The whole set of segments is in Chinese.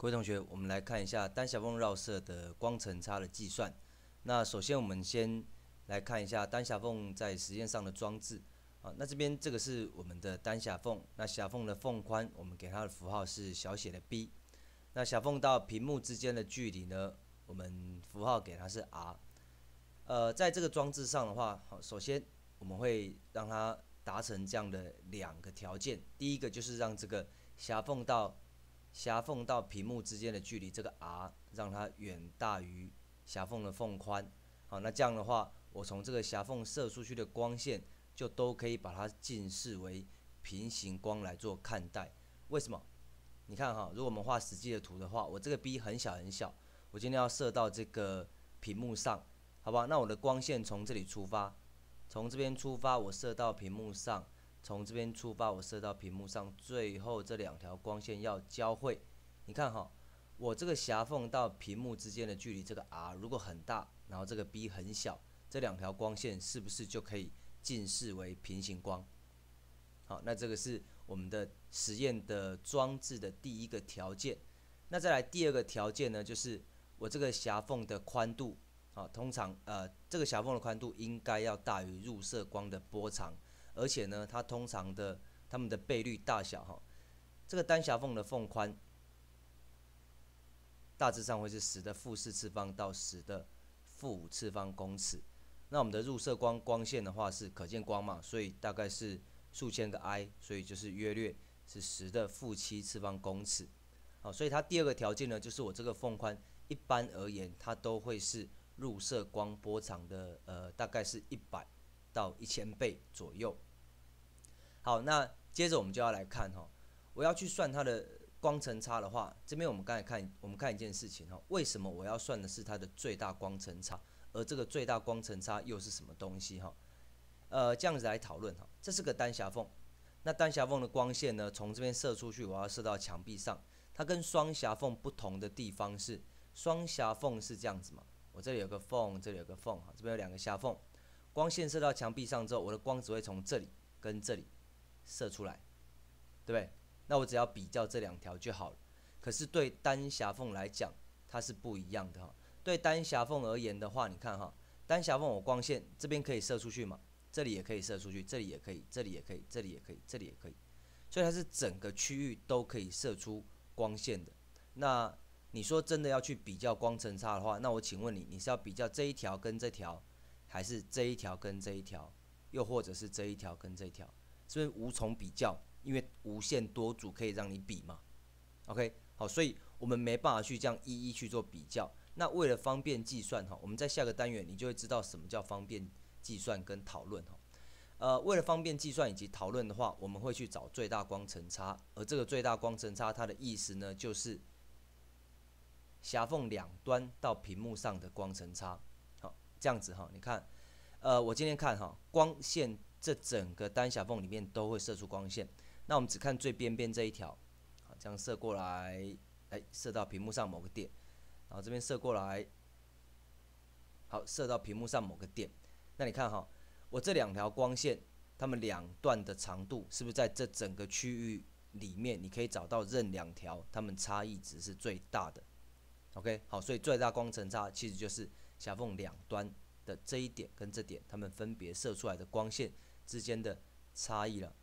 各位同学，我们来看一下单狭缝绕射的光程差的计算。那首先，我们先来看一下单狭缝在实验上的装置。啊，那这边这个是我们的单狭缝，那狭缝的缝宽，我们给它的符号是小写的 b。那狭缝到屏幕之间的距离呢，我们符号给它是 r。呃，在这个装置上的话，首先我们会让它达成这样的两个条件，第一个就是让这个狭缝到狭缝到屏幕之间的距离，这个 R 让它远大于狭缝的缝宽。好，那这样的话，我从这个狭缝射出去的光线，就都可以把它近视为平行光来做看待。为什么？你看哈，如果我们画实际的图的话，我这个 b 很小很小，我今天要射到这个屏幕上，好吧？那我的光线从这里出发，从这边出发，我射到屏幕上。从这边出，发，我射到屏幕上，最后这两条光线要交汇。你看哈，我这个狭缝到屏幕之间的距离，这个 r 如果很大，然后这个 b 很小，这两条光线是不是就可以近视为平行光？好，那这个是我们的实验的装置的第一个条件。那再来第二个条件呢，就是我这个狭缝的宽度。好，通常呃，这个狭缝的宽度应该要大于入射光的波长。而且呢，它通常的它们的倍率大小哈，这个丹霞缝的缝宽大致上会是十的负四次方到十的负五次方公尺。那我们的入射光光线的话是可见光嘛，所以大概是数千个 I，所以就是约略是十的负七次方公尺。哦，所以它第二个条件呢，就是我这个缝宽一般而言它都会是入射光波长的呃大概是一百。到一千倍左右。好，那接着我们就要来看哈，我要去算它的光程差的话，这边我们刚才看，我们看一件事情哈，为什么我要算的是它的最大光程差？而这个最大光程差又是什么东西哈？呃，这样子来讨论哈，这是个单狭缝，那单狭缝的光线呢，从这边射出去，我要射到墙壁上。它跟双狭缝不同的地方是，双狭缝是这样子嘛，我这里有个缝，这里有个缝哈，这边有两个狭缝。光线射到墙壁上之后，我的光只会从这里跟这里射出来，对不对？那我只要比较这两条就好了。可是对丹霞缝来讲，它是不一样的哈。对丹霞缝而言的话，你看哈，丹霞缝我光线这边可以射出去嘛？这里也可以射出去，这里也可以，这里也可以，这里也可以，这里也可以，所以它是整个区域都可以射出光线的。那你说真的要去比较光程差的话，那我请问你，你是要比较这一条跟这条？还是这一条跟这一条，又或者是这一条跟这一条，是不是无从比较，因为无限多组可以让你比嘛。OK，好，所以我们没办法去这样一一去做比较。那为了方便计算哈，我们在下个单元你就会知道什么叫方便计算跟讨论哈。呃，为了方便计算以及讨论的话，我们会去找最大光程差，而这个最大光程差它的意思呢，就是狭缝两端到屏幕上的光程差。这样子哈，你看，呃，我今天看哈，光线这整个单狭缝里面都会射出光线。那我们只看最边边这一条，好，这样射过来，哎，射到屏幕上某个点，然后这边射过来，好，射到屏幕上某个点。那你看哈，我这两条光线，它们两段的长度是不是在这整个区域里面，你可以找到任两条，它们差异值是最大的？OK，好，所以最大光程差其实就是。狭缝两端的这一点跟这点，它们分别射出来的光线之间的差异了。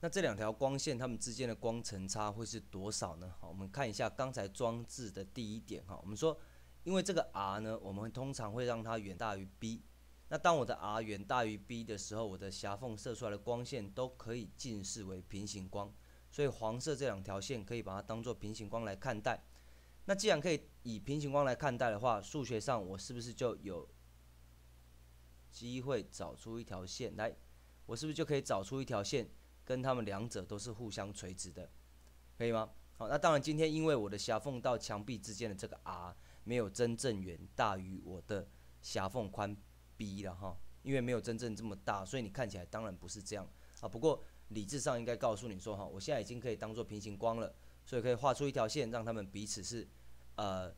那这两条光线它们之间的光程差会是多少呢？好，我们看一下刚才装置的第一点哈，我们说，因为这个 R 呢，我们通常会让它远大于 b。那当我的 R 远大于 b 的时候，我的狭缝射出来的光线都可以近视为平行光，所以黄色这两条线可以把它当做平行光来看待。那既然可以以平行光来看待的话，数学上我是不是就有机会找出一条线来？我是不是就可以找出一条线，跟他们两者都是互相垂直的，可以吗？好，那当然，今天因为我的狭缝到墙壁之间的这个 R 没有真正远大于我的狭缝宽 B 了哈，因为没有真正这么大，所以你看起来当然不是这样啊。不过理智上应该告诉你说哈，我现在已经可以当做平行光了。所以可以画出一条线，让他们彼此是，呃，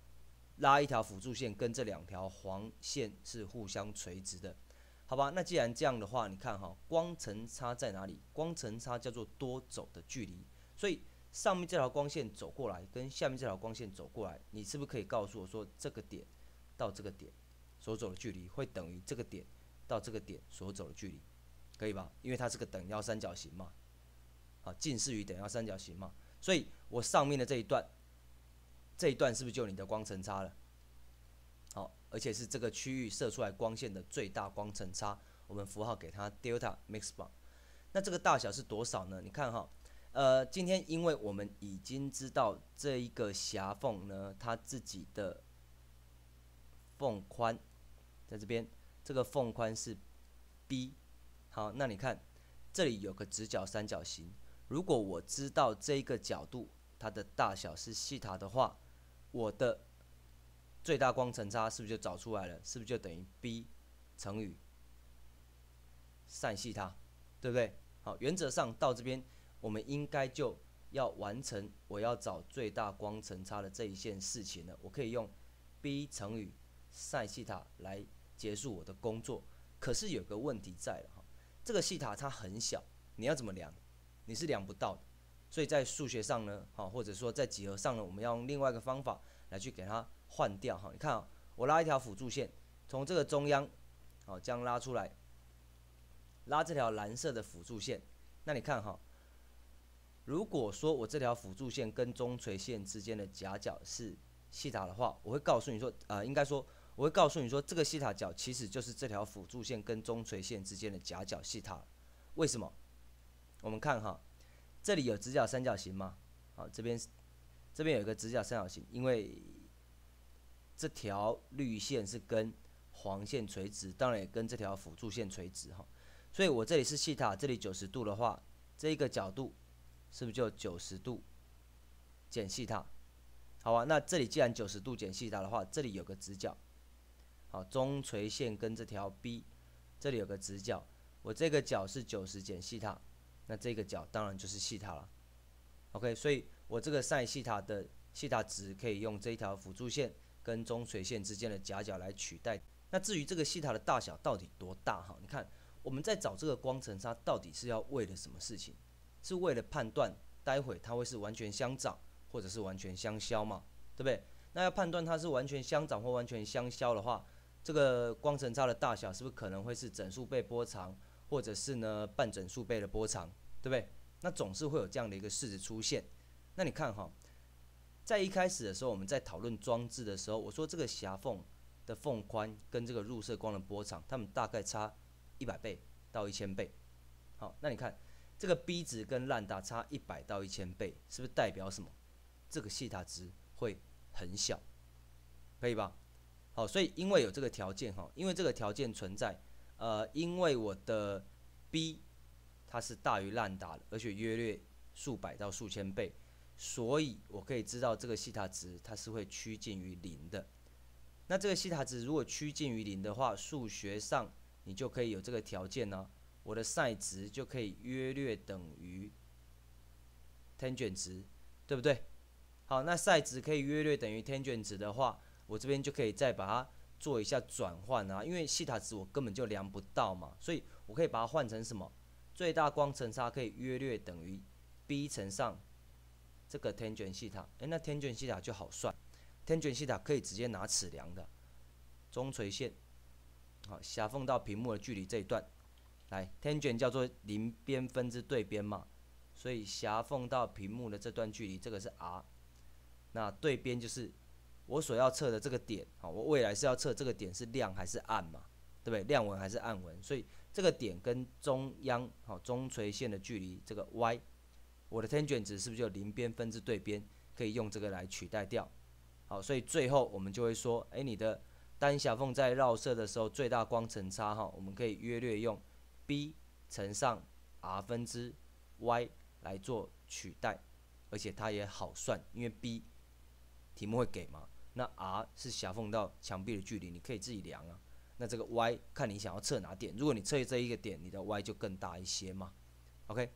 拉一条辅助线，跟这两条黄线是互相垂直的，好吧？那既然这样的话，你看哈，光程差在哪里？光程差叫做多走的距离。所以上面这条光线走过来，跟下面这条光线走过来，你是不是可以告诉我说，这个点到这个点所走的距离会等于这个点到这个点所走的距离，可以吧？因为它是个等腰三角形嘛，啊，近似于等腰三角形嘛。所以我上面的这一段，这一段是不是就你的光程差了？好，而且是这个区域射出来光线的最大光程差，我们符号给它 delta mix bar。那这个大小是多少呢？你看哈，呃，今天因为我们已经知道这一个狭缝呢，它自己的缝宽，在这边，这个缝宽是 b，好，那你看这里有个直角三角形。如果我知道这个角度它的大小是西塔的话，我的最大光程差是不是就找出来了？是不是就等于 b 乘以 sin 西塔？对不对？好，原则上到这边，我们应该就要完成我要找最大光程差的这一件事情了。我可以用 b 乘以 sin 西塔来结束我的工作。可是有个问题在了哈，这个西塔它很小，你要怎么量？你是量不到的，所以在数学上呢，好，或者说在几何上呢，我们要用另外一个方法来去给它换掉，哈，你看啊，我拉一条辅助线，从这个中央，好，这样拉出来，拉这条蓝色的辅助线，那你看哈，如果说我这条辅助线跟中垂线之间的夹角是西塔的话，我会告诉你说，啊，应该说，我会告诉你说，这个西塔角其实就是这条辅助线跟中垂线之间的夹角西塔，为什么？我们看哈，这里有直角三角形吗？好，这边，这边有一个直角三角形，因为这条绿线是跟黄线垂直，当然也跟这条辅助线垂直哈。所以，我这里是西塔，这里九十度的话，这一个角度是不是就九十度减西塔？好啊，那这里既然九十度减西塔的话，这里有个直角，好，中垂线跟这条 b 这里有个直角，我这个角是九十减西塔。那这个角当然就是西塔了，OK，所以我这个 i 一西塔的西塔值可以用这一条辅助线跟中垂线之间的夹角来取代。那至于这个西塔的大小到底多大哈？你看，我们在找这个光程差到底是要为了什么事情？是为了判断待会它会是完全相长或者是完全相消嘛，对不对？那要判断它是完全相长或完全相消的话，这个光程差的大小是不是可能会是整数倍波长？或者是呢，半整数倍的波长，对不对？那总是会有这样的一个式子出现。那你看哈，在一开始的时候，我们在讨论装置的时候，我说这个狭缝的缝宽跟这个入射光的波长，它们大概差一百倍到一千倍。好，那你看这个 b 值跟烂大差一百到一千倍，是不是代表什么？这个西塔值会很小，可以吧？好，所以因为有这个条件哈，因为这个条件存在。呃，因为我的 b 它是大于烂打的，而且约略数百到数千倍，所以我可以知道这个西塔值它是会趋近于零的。那这个西塔值如果趋近于零的话，数学上你就可以有这个条件呢，我的赛值就可以约略等于 tan 值，对不对？好，那赛值可以约略等于 tan 值的话，我这边就可以再把它。做一下转换啊，因为西塔值我根本就量不到嘛，所以我可以把它换成什么？最大光程差可以约略等于 b 乘上这个天卷西塔。哎，那天卷西塔就好算，天卷西塔可以直接拿尺量的。中垂线，好，狭缝到屏幕的距离这一段，来，天卷叫做邻边分之对边嘛，所以狭缝到屏幕的这段距离，这个是 r，那对边就是。我所要测的这个点，好，我未来是要测这个点是亮还是暗嘛，对不对？亮纹还是暗纹？所以这个点跟中央，好，中垂线的距离，这个 y，我的 tan 值是不是就零边分之对边？可以用这个来取代掉，好，所以最后我们就会说，哎，你的单狭缝在绕射的时候最大光程差，哈，我们可以约略用 b 乘上 r 分之 y 来做取代，而且它也好算，因为 b 题目会给嘛，那 R 是狭缝到墙壁的距离，你可以自己量啊。那这个 Y 看你想要测哪点，如果你测这一个点，你的 Y 就更大一些嘛。OK。